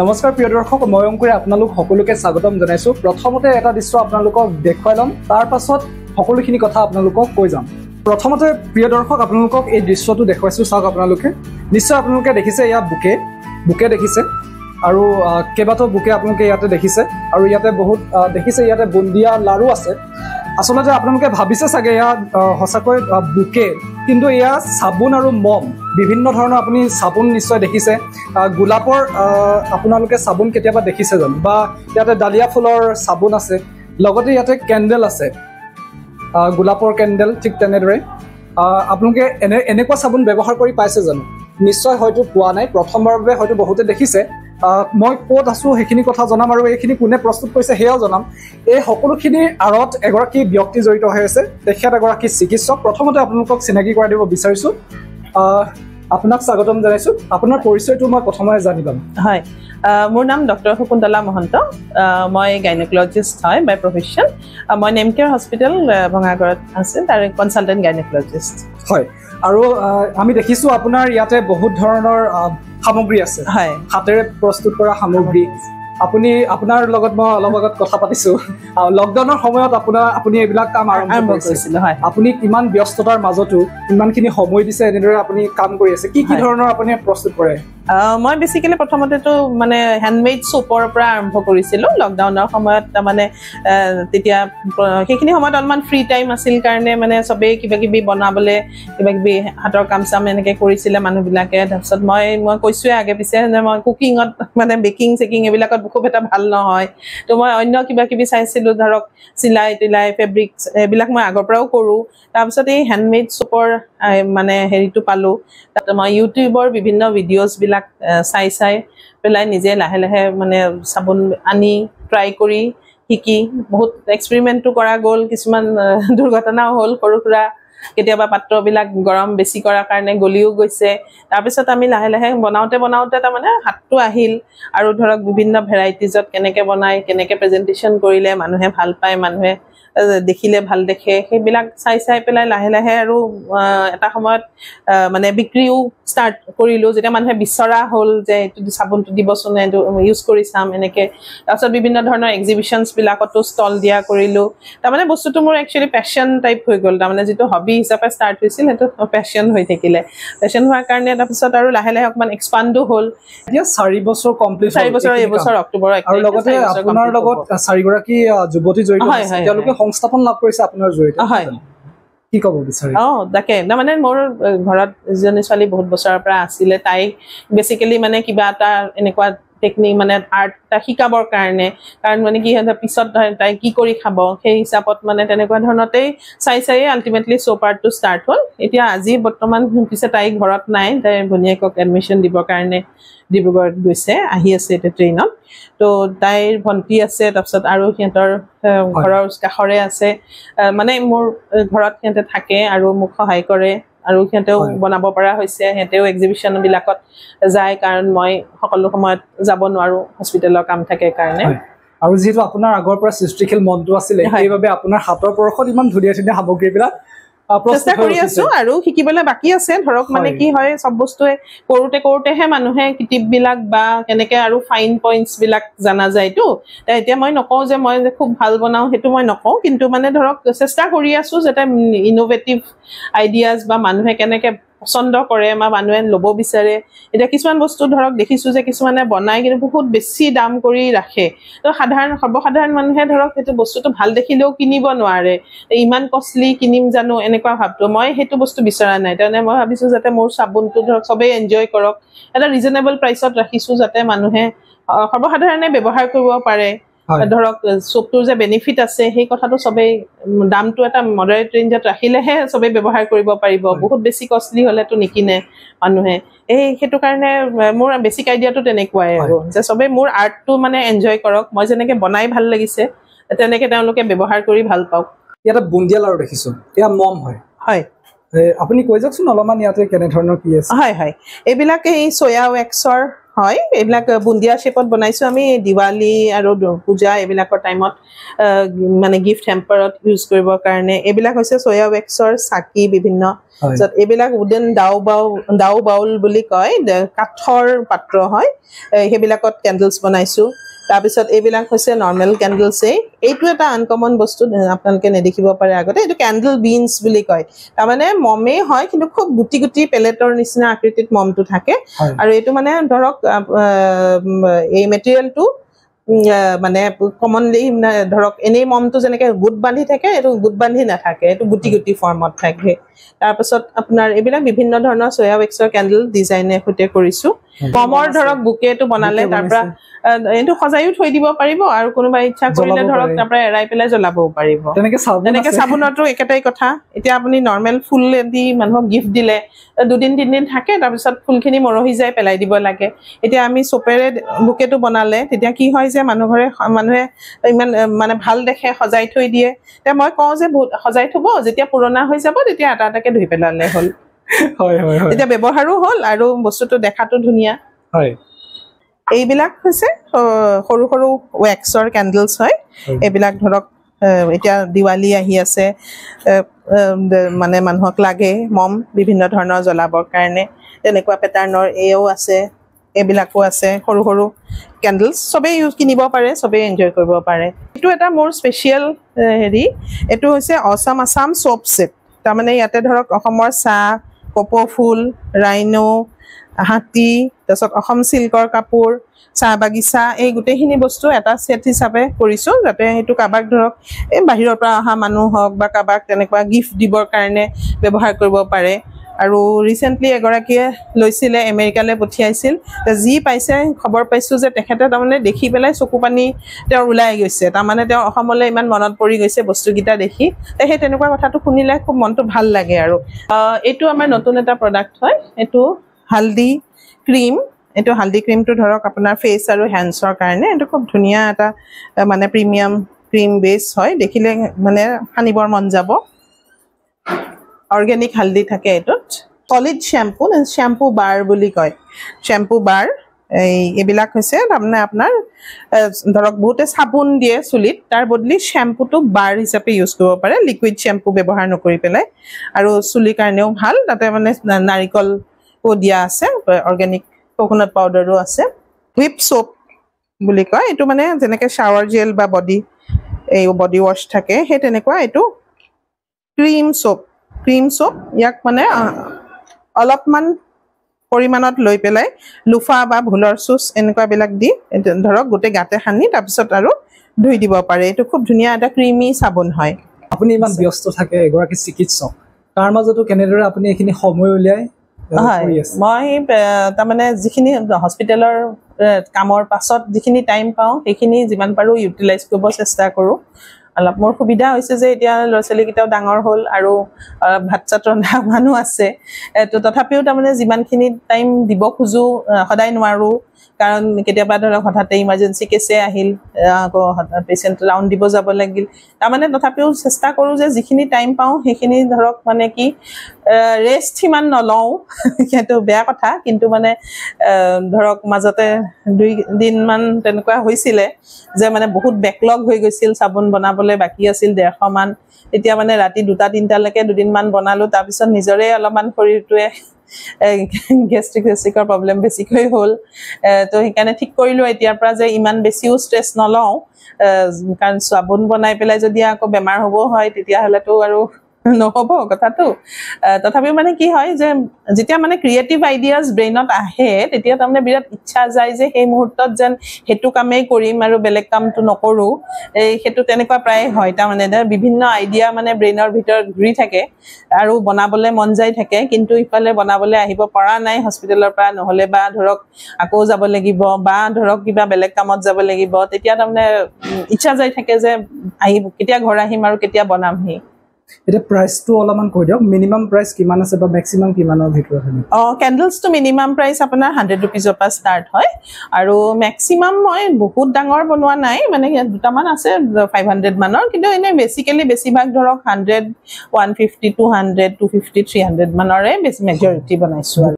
নমস্কাৰ প্ৰিয় দৰ্শক মই অংকুৰে আপোনালোক সকলোকে স্বাগতম জনাইছোঁ প্ৰথমতে এটা দৃশ্য আপোনালোকক দেখুৱাই ল'ম তাৰ পাছত সকলোখিনি কথা আপোনালোকক কৈ যাম প্ৰথমতে প্ৰিয় দৰ্শক আপোনালোকক এই দৃশ্যটো দেখুৱাইছোঁ চাওক আপোনালোকে নিশ্চয় আপোনালোকে দেখিছে ইয়াত বুকে বুকে দেখিছে আৰু কেইবাটাও বুকে আপোনালোকে ইয়াতে দেখিছে আৰু ইয়াতে বহুত দেখিছে ইয়াতে বুন্দিয়া লাৰু আছে আচলতে আপোনালোকে ভাবিছে চাগে ইয়াত সঁচাকৈ বুকে কিন্তু এয়া চাবোন আৰু মম বিভিন্ন ধৰণৰ আপুনি চাবোন নিশ্চয় দেখিছে গোলাপৰ আপোনালোকে চাবোন কেতিয়াবা দেখিছে জানো বা ইয়াতে ডালিয়া ফুলৰ চাবোন আছে লগতে ইয়াতে কেণ্ডেল আছে গোলাপৰ কেণ্ডেল ঠিক তেনেদৰে আপোনালোকে এনে এনেকুৱা চাবোন ব্যৱহাৰ কৰি পাইছে জানো নিশ্চয় হয়তো পোৱা নাই প্ৰথমবাৰৰ বাবে হয়তো বহুতে দেখিছে মই ক'ত আছোঁ সেইখিনি কথা জনাম আৰু এইখিনি কোনে প্ৰস্তুত কৰিছে সেয়াও জনাম এই সকলোখিনিৰ আঁৰত এগৰাকী ব্যক্তি জড়িত হৈ আছে তেখেত এগৰাকী চিকিৎসক প্ৰথমতে আপোনালোকক চিনাকি কৰাই দিব বিচাৰিছোঁ আপোনাক স্বাগতম জনাইছোঁ আপোনাৰ পৰিচয়টো মই প্ৰথমে জানি ল'ম হয় মোৰ নাম ডক্টৰ শকুন্তলা মহন্ত মই গাইনকলজিষ্ট হয় বাই প্ৰফেশ্যন মই নেমকেয়াৰ হস্পিটেল ভঙাগড়ত আছে তাৰে কনচালটেণ্ট গাইনকলজিষ্ট হয় আৰু আমি দেখিছো আপোনাৰ ইয়াতে বহুত ধৰণৰ সামগ্ৰী আছে হাতেৰে প্ৰস্তুত কৰা সামগ্ৰী আপুনি আপোনাৰ লগত মই অলপ আগত কথা পাতিছো লকডাউনৰ সময়ত আপোনাৰ আপুনি এইবিলাক কাম আৰম্ভ কৰিছিলে হয় আপুনি কিমান ব্যস্ততাৰ মাজতো ইমানখিনি সময় দিছে এনেদৰে আপুনি কাম কৰি আছে কি কি ধৰণৰ আপুনি প্ৰস্তুত কৰে মই বেছিকেলি প্ৰথমতেতো মানে হেণ্ডমেড চুপৰ পৰা আৰম্ভ কৰিছিলোঁ লকডাউনৰ সময়ত তাৰমানে তেতিয়া সেইখিনি সময়ত অলপমান ফ্ৰী টাইম আছিল কাৰণে মানে চবেই কিবা কিবি বনাবলৈ কিবা কিবি হাতৰ কাম চাম এনেকৈ কৰিছিলে মানুহবিলাকে তাৰপিছত মই মই কৈছোৱে আগে পিছে যে মই কুকিঙত মানে বেকিং চেকিং এইবিলাকত খুব এটা ভাল নহয় তো মই অন্য কিবা কিবি চাইছিলোঁ ধৰক চিলাই তিলাই ফেব্ৰিক এইবিলাক মই আগৰ পৰাও কৰোঁ তাৰপিছত এই হেণ্ডমেড চুপৰ মানে হেৰিটো পালোঁ তাত মই ইউটিউবৰ বিভিন্ন ভিডিঅ'জবিলাক চাই চাই পেলাই নিজে লাহে লাহে মানে চাবোন আনি ট্ৰাই কৰি শিকি বহুত এক্সপেৰিমেণ্টটো কৰা গ'ল কিছুমান দুৰ্ঘটনাও হ'ল সৰু সুৰা কেতিয়াবা পাত্ৰবিলাক গৰম বেছি কৰাৰ কাৰণে গলিও গৈছে তাৰপিছত আমি লাহে লাহে বনাওঁতে বনাওঁতে তাৰমানে হাতটো আহিল আৰু ধৰক বিভিন্ন ভেৰাইটিজত কেনেকৈ বনায় কেনেকৈ প্ৰেজেণ্টেশ্যন কৰিলে মানুহে ভাল পায় মানুহে দেখিলে ভাল দেখে সেইবিলাক চাই চাই পেলাই লাহে লাহে আৰু এটা সময়ত মানে বিক্ৰীও ষ্টাৰ্ট কৰিলোঁ যেতিয়া মানুহে বিচৰা হ'ল যে এইটো চাবোনটো দিবচোন এইটো ইউজ কৰি চাম এনেকৈ তাৰপিছত বিভিন্ন ধৰণৰ এক্সিবিশ্যনছবিলাকতো ষ্টল দিয়া কৰিলোঁ তাৰমানে বস্তুটো মোৰ একচুৱেলি পেচন টাইপ হৈ গ'ল তাৰমানে যিটো হবি হবি হিচাপে ষ্টাৰ্ট হৈছিল সেইটো পেচন হৈ থাকিলে পেচন হোৱাৰ কাৰণে তাৰপিছত আৰু লাহে লাহে অকমান এক্সপাণ্ডো হ'ল সংস্থাপন লাভ তাকে মোৰ ঘৰত যিজনী ছোৱালী বহুত বছৰৰ পৰা আছিলে তাই বেচিকেলি মানে কিবা এটা এনেকুৱা টেকনিক মানে আৰ্ট আৰ্টটা শিকাবৰ কাৰণে কাৰণ মানে কি পিছত তাই কি কৰি খাব সেই হিচাপত মানে তেনেকুৱা ধৰণতেই চাই চায়েই আল্টিমেটলি শ্ব' পাৰ্টটো ষ্টাৰ্ট হ'ল এতিয়া আজি বৰ্তমান পিছে তাই ঘৰত নাই তাই ভনীয়েকক এডমিশ্যন দিবৰ কাৰণে ডিব্ৰুগড়ত গৈছে আহি আছে এতিয়া ট্ৰেইনত ত' তাইৰ ভণ্টি আছে তাৰপিছত আৰু সিহঁতৰ ঘৰৰ কাষৰে আছে মানে মোৰ ঘৰত সিহঁতে থাকে আৰু মোক সহায় কৰে আৰু সিহঁতেও বনাব পৰা হৈছে সিহঁতেও এক্সিবিশ্যনবিলাকত যায় কাৰণ মই সকলো সময়ত যাব নোৱাৰোঁ হস্পিটেলৰ কাম থাকে কাৰণে আৰু যিহেতু আপোনাৰ আগৰ পৰা সৃষ্টিশীল মনটো আছিলে সেইবাবে আপোনাৰ হাতৰ পৰশত ইমান ধুনীয়া ধুনীয়া সামগ্ৰীবিলাক চেষ্টা কৰি আছো আৰু শিকিবলৈ বাকী আছে ধৰক মানে কি হয় চব বস্তুৱে কৰোতে কৰোতেহে মানুহে টিপবিলাক বা কেনেকে আৰু ফাইন পইণ্টছ বিলাক জনা যায়তো এতিয়া মই নকওঁ যে মই খুব ভাল বনাওঁ সেইটো মই নকওঁ কিন্তু মানে ধৰক চেষ্টা কৰি আছো যাতে ইনোভেটিভ আইডিয়াজ বা মানুহে কেনেকে পচন্দ কৰে বা মানুহে ল'ব বিচাৰে এতিয়া কিছুমান বস্তু ধৰক দেখিছোঁ যে কিছুমানে বনাই কিন্তু বহুত বেছি দাম কৰি ৰাখে তো সাধাৰণ সৰ্বসাধাৰণ মানুহে ধৰক সেইটো বস্তুটো ভাল দেখিলেও কিনিব নোৱাৰে ইমান কষ্টলি কিনিম জানো এনেকুৱা ভাৱটো মই সেইটো বস্তু বিচৰা নাই তাৰমানে মই ভাবিছোঁ যাতে মোৰ চাবোনটো ধৰক চবেই এনজয় কৰক এটা ৰিজনেবল প্ৰাইচত ৰাখিছোঁ যাতে মানুহে সৰ্বসাধাৰণে ব্যৱহাৰ কৰিব পাৰে ধৰক চুপটোৰ যে বেনিফিট আছে সেই কথাটো চবেই দামটো এটা মডাৰেট ৰেঞ্জত ৰাখিলেহে চবেই ব্যৱহাৰ কৰিব পাৰিব বহুত বেছি কষ্টলি হ'লেতো নিকিনে মানুহে এই সেইটো কাৰণে মোৰ বেছিক আইডিয়াটো তেনেকুৱাই আৰু যে চবেই মোৰ আৰ্টটো মানে এনজয় কৰক মই যেনেকৈ বনাই ভাল লাগিছে তেনেকৈ তেওঁলোকে ব্যৱহাৰ কৰি ভাল পাওক ইয়াতে বুন্দিয়াল আৰু দেখিছোঁ এয়া মম হয় হয় আপুনি কৈ যাওকচোন অলপমান ইয়াতে কেনেধৰণৰ কি আছে হয় হয় এইবিলাক এই চয়া ৱেক্সৰ হয় এইবিলাক বুন্দিয়া শ্বেপত বনাইছোঁ আমি দিৱালী আৰু পূজা এইবিলাকৰ টাইমত মানে গিফ্ট হেম্পাৰত ইউজ কৰিবৰ কাৰণে এইবিলাক হৈছে চয়া ৱেক্সৰ চাকি বিভিন্ন এইবিলাক উডেন ডাউ বাউ ডাউ বাউল বুলি কয় কাঠৰ পাত্ৰ হয় সেইবিলাকত কেণ্ডেলছ বনাইছোঁ তাৰপিছত এইবিলাক হৈছে নৰ্মেল কেণ্ডেলছেই এইটো এটা আনকমন বস্তু আপোনালোকে নেদেখিব পাৰে আগতে এইটো কেণ্ডেল বিনছ বুলি কয় তাৰমানে মমেই হয় কিন্তু খুব গুটি গুটি পেলেটৰ নিচিনা আকৃতিত মমটো থাকে আৰু এইটো মানে ধৰক এই মেটেৰিয়েলটো মানে কমনলি ধৰক এনেই মমটো যেনেকৈ গোট বান্ধি থাকে এইটো গোট বান্ধি নাথাকে এইটো গুটি গুটি ফৰ্মত থাকে তাৰপাছত আপোনাৰ এইবিলাক বিভিন্ন ধৰণৰ চয়া ৱেক্সৰ কেণ্ডেল ডিজাইনে সৈতে কৰিছোঁ কমৰ ধৰক বুকেটো বনালে তাৰপৰা এইটো সজায়ো থৈ দিব পাৰিব আৰু কোনোবাই ইচ্ছা কৰিলে ধৰক তাৰপৰা এৰাই পেলাই জ্বলাবও পাৰিব তেনেকে চাবোনতো একেটাই কথা এতিয়া আপুনি নৰ্মেল ফুল দি মানুহক গিফ্ট দিলে দুদিন তিনিদিন থাকে তাৰপিছত ফুলখিনি মৰহি যায় পেলাই দিব লাগে এতিয়া আমি চপেৰে বুকেটো বনালে তেতিয়া কি হয় যে মানুহ ঘৰে মানুহে ইমান মানে ভাল দেখে সজাই থৈ দিয়ে এতিয়া মই কওঁ যে সজাই থ'ব যেতিয়া পুৰণা হৈ যাব তেতিয়া এটা এটাকে ধুই পেলালে হল এতিয়া ব্যৱহাৰো হল আৰু বস্তুটো দেখাটো ধুনীয়া হয় এইবিলাক হৈছে সৰু সৰু ৱেক্সৰ কেণ্ডেলছ হয় এইবিলাক ধৰক এতিয়া দিৱালী আহি আছে মানে মানুহক লাগে মম বিভিন্ন ধৰণৰ জ্বলাবৰ কাৰণে তেনেকুৱা পেটাৰ্ণৰ এয়াও আছে এইবিলাকো আছে সৰু সৰু কেণ্ডেলছ চবেই ইউজ কিনিব পাৰে চবেই এনজয় কৰিব পাৰে এইটো এটা মোৰ স্পেচিয়েল হেৰি এইটো হৈছে অচাম আছাম চ'প চেট তাৰমানে ইয়াতে ধৰক অসমৰ চাহ কপৌফুল ৰাইন হাতী তাৰপিছত অসম চিল্কৰ কাপোৰ চাহ বাগিচা এই গোটেইখিনি বস্তু এটা ছেট হিচাপে কৰিছোঁ যাতে সেইটো কাৰোবাক ধৰক এই বাহিৰৰ পৰা অহা মানুহ হওক বা কাৰোবাক তেনেকুৱা গিফ্ট দিবৰ কাৰণে ব্যৱহাৰ কৰিব পাৰে আৰু ৰিচেণ্টলি এগৰাকীয়ে লৈছিলে আমেৰিকালৈ পঠিয়াইছিল যি পাইছে খবৰ পাইছোঁ যে তেখেতে তাৰমানে দেখি পেলাই চকু পানী তেওঁৰ ওলাই গৈছে তাৰমানে তেওঁ অসমলৈ ইমান মনত পৰি গৈছে বস্তুকেইটা দেখি সেই তেনেকুৱা কথাটো শুনিলে খুব মনটো ভাল লাগে আৰু এইটো আমাৰ নতুন এটা প্ৰডাক্ট হয় এইটো হালদি ক্ৰীম এইটো হালদি ক্ৰীমটো ধৰক আপোনাৰ ফেচ আৰু হেণ্ডছৰ কাৰণে এইটো খুব ধুনীয়া এটা মানে প্ৰিমিয়াম ক্ৰীম বেছ হয় দেখিলে মানে সানিবৰ মন যাব অৰ্গেনিক হালধি থাকে এইটোত কলিড শ্বেম্পু শ্বেম্পু বাৰ বুলি কয় শ্বেম্পু বাৰ এই এইবিলাক হৈছে তাৰমানে আপোনাৰ ধৰক বহুতে চাবোন দিয়ে চুলিত তাৰ বদলি শ্বেম্পুটো বাৰ হিচাপে ইউজ কৰিব পাৰে লিকুইড শ্বেম্পু ব্যৱহাৰ নকৰি পেলাই আৰু চুলিৰ কাৰণেও ভাল তাতে মানে নাৰিকলো দিয়া আছে অৰ্গেনিক কোকোনাট পাউডাৰো আছে হুইপ চ'প বুলি কয় এইটো মানে যেনেকৈ শ্বাৱাৰ জেল বা বডি এই বডি ৱাশ্ব থাকে সেই তেনেকুৱা এইটো ক্ৰীম চ'প ক্ৰীম চুপ ইয়াক মানে অলপমান পৰিমাণত লৈ পেলাই লুফা বা ভুলৰ চুচ এনেকুৱাবিলাক দি ধৰক গোটেই গাতে সানি তাৰপিছত আৰু ধুই দিব পাৰে এইটো খুব ধুনীয়া এটা ক্ৰিমি চাবোন হয় আপুনি ইমান ব্যস্ত থাকে এগৰাকী চিকিৎসক তাৰ মাজতো কেনেদৰে আপুনি এইখিনি সময় উলিয়াই হয় মই তাৰমানে যিখিনি হস্পিটেলৰ কামৰ পাছত যিখিনি টাইম পাওঁ সেইখিনি যিমান পাৰোঁ ইউটিলাইজ কৰিব চেষ্টা কৰোঁ অলপ মোৰ সুবিধা হৈছে যে এতিয়া ল'ৰা ছোৱালীকেইটাও ডাঙৰ হ'ল আৰু ভাত চাত ৰন্ধা মানুহ আছে তো তথাপিও তাৰমানে যিমানখিনি টাইম দিব খোজোঁ সদায় নোৱাৰোঁ কাৰণ কেতিয়াবা ধৰক হঠাতে ইমাৰ্জেঞ্চি কেছে আহিল আকৌ পেচেণ্ট ৰাউণ্ড দিব যাব লাগিল তাৰমানে তথাপিও চেষ্টা কৰোঁ যে যিখিনি টাইম পাওঁ সেইখিনি ধৰক মানে কি ৰেষ্ট সিমান নলওঁ সেইটো বেয়া কথা কিন্তু মানে ধৰক মাজতে দুই দিনমান তেনেকুৱা হৈছিলে যে মানে বহুত বেকলগ হৈ গৈছিল চাবোন বনাব বনাবলৈ বাকী আছিল ডেৰশমান এতিয়া মানে ৰাতি দুটা তিনিটালৈকে দুদিনমান বনালোঁ তাৰপিছত নিজৰে অলপমান শৰীৰটোৱে গেষ্ট্ৰিক চেষ্ট্ৰিকৰ প্ৰব্লেম বেছিকৈ হ'ল তো সেইকাৰণে ঠিক কৰিলোঁ এতিয়াৰ পৰা যে ইমান বেছিও ষ্ট্ৰেছ নলওঁ কাৰণ চাবোন বনাই পেলাই যদি আকৌ বেমাৰ হ'বও হয় তেতিয়াহ'লেতো আৰু নহ'ব কথাটো তথাপিও মানে কি হয় যে যেতিয়া মানে ক্ৰিয়েটিভ আইডিয়াজ ব্ৰেইনত আহে তেতিয়া তাৰমানে বিৰাট ইচ্ছা যায় যে সেই মুহূৰ্তত যেন সেইটো কামেই কৰিম আৰু বেলেগ কামটো নকৰোঁ এই সেইটো তেনেকুৱা প্ৰায়ে হয় তাৰমানে বিভিন্ন আইডিয়া মানে ব্ৰেইনৰ ভিতৰত ঘূৰি থাকে আৰু বনাবলৈ মন যায় থাকে কিন্তু ইফালে বনাবলৈ আহিব পৰা নাই হস্পিটেলৰ পৰা নহ'লে বা ধৰক আকৌ যাব লাগিব বা ধৰক কিবা বেলেগ কামত যাব লাগিব তেতিয়া তাৰমানে ইচ্ছা যায় থাকে যে আহি কেতিয়া ঘৰ আহিম আৰু কেতিয়া বনামহি এতিয়া প্ৰাইচটো অলপমান কৈ দিয়ক মিনিমাম প্ৰাইচ কিমান আছে বা মেক্সিমাম কিমানৰ ভিতৰত অঁ কেণ্ডেলছটো মিনিমাম প্ৰাইচ আপোনাৰ হাণ্ড্ৰেড ৰুপিজৰ পৰা ষ্টাৰ্ট হয় আৰু মেক্সিমাম মই বহুত ডাঙৰ বনোৱা নাই মানে ইয়াত দুটামান আছে ফাইভ হাণ্ড্ৰেড মানৰ কিন্তু এনেই বেছিকেলি বেছিভাগ ধৰক hundred one fifty two hundred two fifty three hundred মানৰে বেছি মেজৰিটি বনাইছোঁ আৰু